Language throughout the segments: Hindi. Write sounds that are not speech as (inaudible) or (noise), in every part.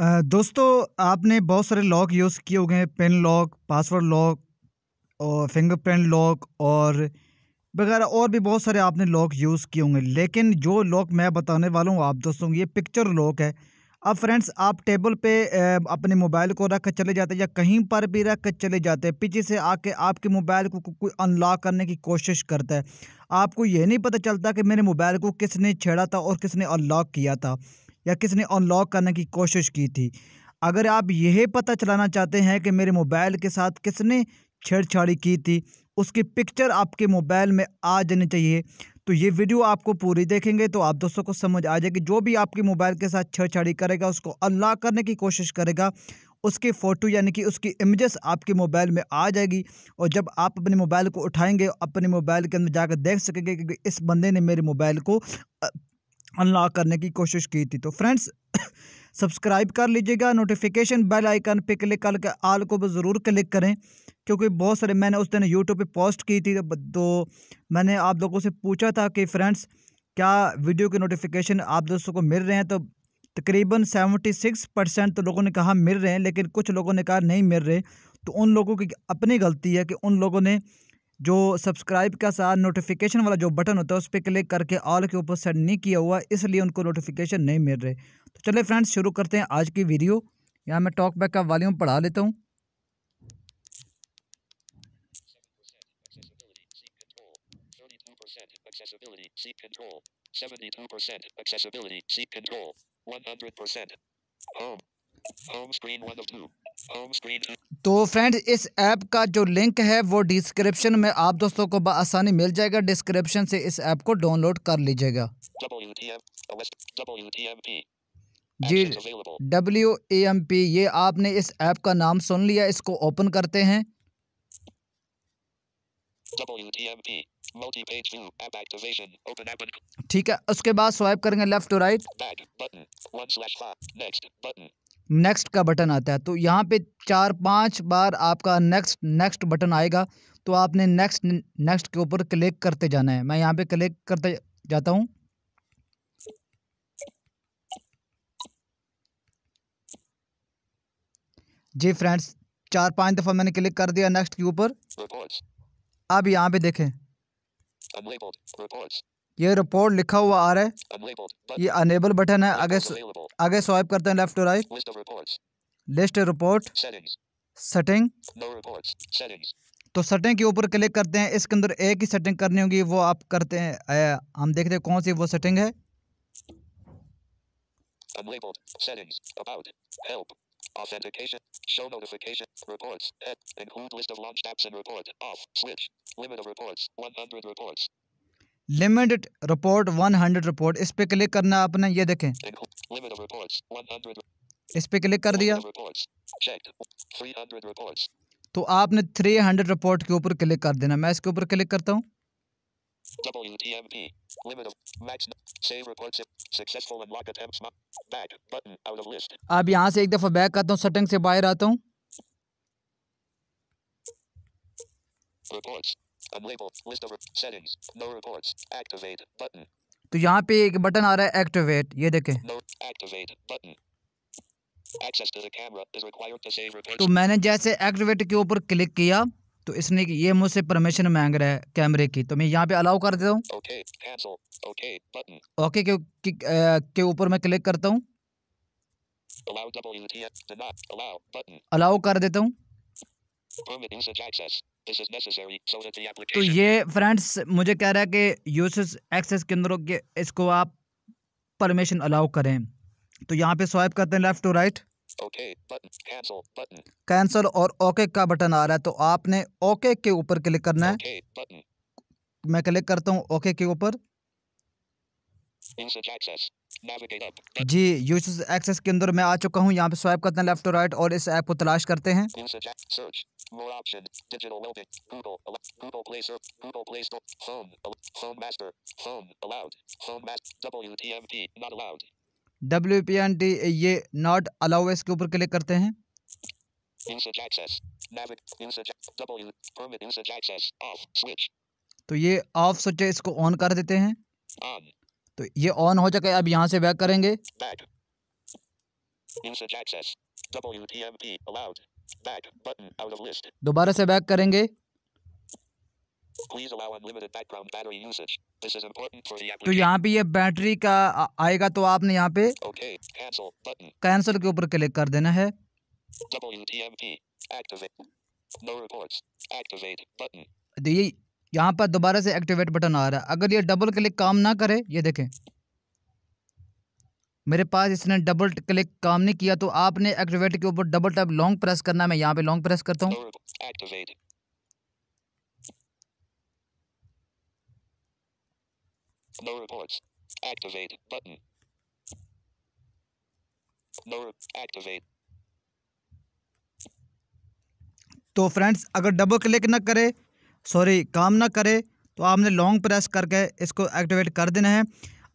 दोस्तों आपने बहुत सारे लॉक यूज़ किए हुए हैं पेन लॉक पासवर्ड लॉक और फिंगरप्रिंट लॉक और वगैरह और भी बहुत सारे आपने लॉक यूज़ किए होंगे लेकिन जो लॉक मैं बताने वाला हूँ आप दोस्तों ये पिक्चर लॉक है अब फ्रेंड्स आप टेबल पे अपने मोबाइल को रख कर चले जाते हैं या कहीं पर भी रख कर चले जाते हैं पीछे से आके आपके मोबाइल को कोई अनलॉक करने की कोशिश करता है आपको ये नहीं पता चलता कि मेरे मोबाइल को किसने छेड़ा था और किसने अनलॉक किया था या किसने अनलॉक करने की कोशिश की थी अगर आप यह पता चलाना चाहते हैं कि मेरे मोबाइल के साथ किसने छेड़छाड़ी की थी उसकी पिक्चर आपके मोबाइल में आ जानी चाहिए तो ये वीडियो आपको पूरी देखेंगे तो आप दोस्तों को समझ आ जाएगी जो भी आपके मोबाइल के साथ छेड़छाड़ी करेगा उसको अनलॉक करने की कोशिश करेगा उसके फ़ोटो यानी कि उसकी इमेजेस आपके मोबाइल में आ जाएगी और जब आप अपने मोबाइल को उठाएंगे अपने मोबाइल के अंदर जाकर देख सकेंगे कि इस बंदे ने मेरे मोबाइल को अनलॉक करने की कोशिश की थी तो फ्रेंड्स सब्सक्राइब (coughs) कर लीजिएगा नोटिफिकेशन बेल आइकन पे क्लिक करके आल को भी ज़रूर क्लिक करें क्योंकि बहुत सारे मैंने उस दिन यूट्यूब पे पोस्ट की थी तो, तो मैंने आप लोगों से पूछा था कि फ्रेंड्स क्या वीडियो के नोटिफिकेशन आप दोस्तों को मिल रहे हैं तो तकरीबन सेवेंटी सिक्स परसेंट तो लोगों ने कहा मिल रहे हैं लेकिन कुछ लोगों ने कहा नहीं मिल रहे तो उन लोगों की अपनी गलती है कि उन लोगों ने जो सब्सक्राइब का सा नोटिफिकेशन वाला जो बटन होता है उस पर क्लिक करके ऑल के ऊपर सेट नहीं किया हुआ इसलिए उनको नोटिफिकेशन नहीं मिल रहे तो चले फ्रेंड्स शुरू करते हैं आज की वीडियो यहाँ मैं टॉक बैक का वॉल्यूम पढ़ा लेता हूँ Home. Home screen one of two. तो फ्रेंड्स इस ऐप का जो लिंक है वो डिस्क्रिप्शन में आप दोस्तों को आसानी मिल जाएगा डिस्क्रिप्शन से इस ऐप को डाउनलोड कर लीजिएगा G W A M P ये आपने इस ऐप का नाम सुन लिया इसको ओपन करते हैं ठीक है उसके बाद स्वाइप करेंगे लेफ्ट टू राइट नेक्स्ट का बटन आता है तो यहाँ पे चार पांच बार आपका नेक्स्ट नेक्स्ट बटन आएगा तो आपने नेक्स्ट नेक्स्ट के ऊपर क्लिक करते जाना है मैं यहाँ पे क्लिक करते जाता हूँ जी फ्रेंड्स चार पांच दफ़ा मैंने क्लिक कर दिया नेक्स्ट के ऊपर अब यहाँ पे देखें ये रिपोर्ट लिखा हुआ आ रहा है ये अनेबल बटन है आगे आगे स्वाइप करते हैं left right list report setting तो सेटिंग के ऊपर क्लिक करते हैं इसके अंदर एक ही सेटिंग करनी होगी वो आप करते हैं हम देखते हैं कौन सी वो सेटिंग है limited report one hundred report इस पे क्लिक करना आपने ये देखें इस पे क्लिक कर दिया तो आपने थ्री हंड्रेड रिपोर्ट के ऊपर क्लिक कर देना मैं इसके ऊपर क्लिक करता हूँ अब यहाँ से एक दफ़ा बैक आता हूँ सेटिंग से बाहर आता हूँ Unlabeled. List of settings. No reports. Activate button. तो यहाँ पे एक बटन आ रहा है एक्टिवेट ये देखें no, activate button. Access to the camera is required to save reports. तो मैंने जैसे एक्टिवेट के ऊपर क्लिक किया तो इसने ये मुझसे परमिशन मांग रहा है कैमरे की तो मैं यहाँ पे अलाउ कर देता हूँ ओके okay, okay, के, के, के ऊपर मैं क्लिक करता हूँ अलाउ कर देता हूँ तो ये फ्रेंड्स मुझे कह रहा है कि यूसेस एक्सेस के अंदर इसको आप परमिशन अलाउ करें तो यहाँ पे स्वाइप करते हैं लेफ्ट टू राइट कैंसल और ओके का बटन आ रहा है तो आपने ओके के ऊपर क्लिक करना है okay, मैं क्लिक करता हूँ ओके के ऊपर जी यूसेस एक्सेस के अंदर मैं आ चुका हूँ यहाँ पे स्वाइप करते हैं लेफ्ट टू राइट और इस ऐप को तलाश करते हैं More options. Digital welding. Google. Alex. Google Play Search. Google Play Store. Home. Alex. Home master. Home. allowed. Home master. WTMP not allowed. WPNT ये not allow इसके ऊपर क्लिक करते हैं Usage access. Navic. Usage. W. Permit usage access. Off. Switch. तो ये ऑफ स्विच है इसको ऑन कर देते हैं on. तो ये ऑन हो चुका है अब यहाँ से बैक करेंगे Back. Usage access. WTMP allowed. दोबारा से बैक करेंगे तो यहाँ पे ये बैटरी का आएगा तो आपने यहाँ पे कैंसिल के ऊपर क्लिक कर देना है तो यहाँ पर दोबारा से एक्टिवेट बटन आ रहा है अगर ये डबल क्लिक काम ना करे ये देखें मेरे पास इसने डबल क्लिक काम नहीं किया तो आपने एक्टिवेट के ऊपर डबल टैप लॉन्ग प्रेस करना मैं यहाँ पे लॉन्ग प्रेस करता हूँ तो फ्रेंड्स अगर डबल क्लिक ना करे सॉरी काम ना करे तो आपने लॉन्ग प्रेस करके इसको एक्टिवेट कर देना है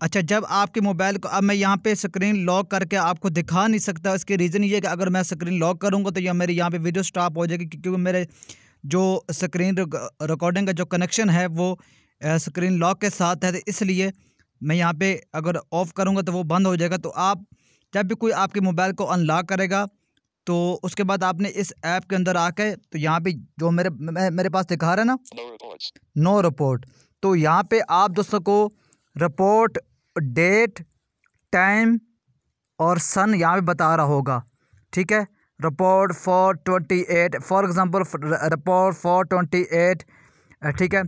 अच्छा जब आपके मोबाइल को अब मैं यहाँ पे स्क्रीन लॉक करके आपको दिखा नहीं सकता इसके रीज़न ये कि अगर मैं स्क्रीन लॉक करूँगा तो यह मेरे यहाँ पे वीडियो स्टॉप हो जाएगी क्योंकि मेरे जो स्क्रीन रिकॉर्डिंग का जो कनेक्शन है वो स्क्रीन लॉक के साथ है तो इसलिए मैं यहाँ पर अगर ऑफ़ करूँगा तो वो बंद हो जाएगा तो आप जब भी कोई आपके मोबाइल को अनलॉक करेगा तो उसके बाद आपने इस ऐप के अंदर आके तो यहाँ पे जो मेरे मेरे पास दिखा रहा है ना नो रिपोर्ट तो यहाँ पे आप दोस्तों को रिपोर्ट डेट टाइम और सन यहाँ पे बता रहा होगा ठीक है report for twenty eight for example report for twenty eight ठीक है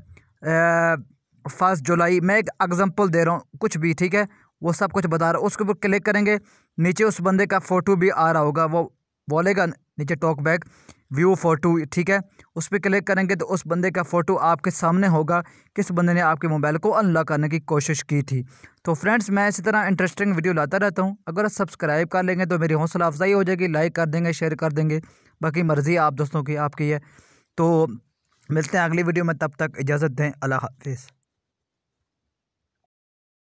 फर्स्ट जुलाई मैं एक एग्ज़ाम्पल दे रहा हूँ कुछ भी ठीक है वो सब कुछ बता रहा है उसके ऊपर क्लिक करेंगे नीचे उस बंदे का फ़ोटो भी आ रहा होगा वो बोलेगा नीचे टॉक बैग व्यू फ़ोटो ठीक है उस पर क्लिक करेंगे तो उस बंदे का फ़ोटो आपके सामने होगा किस बंदे ने आपके मोबाइल को अनलॉक करने की कोशिश की थी तो फ्रेंड्स मैं इसी तरह इंटरेस्टिंग वीडियो लाता रहता हूँ अगर सब्सक्राइब कर लेंगे तो मेरी हौसला अफजाई हो जाएगी लाइक कर देंगे शेयर कर देंगे बाकी मर्ज़ी आप दोस्तों की आपकी है तो मिलते हैं अगली वीडियो में तब तक इजाज़त दें अल्लाह हाफिज़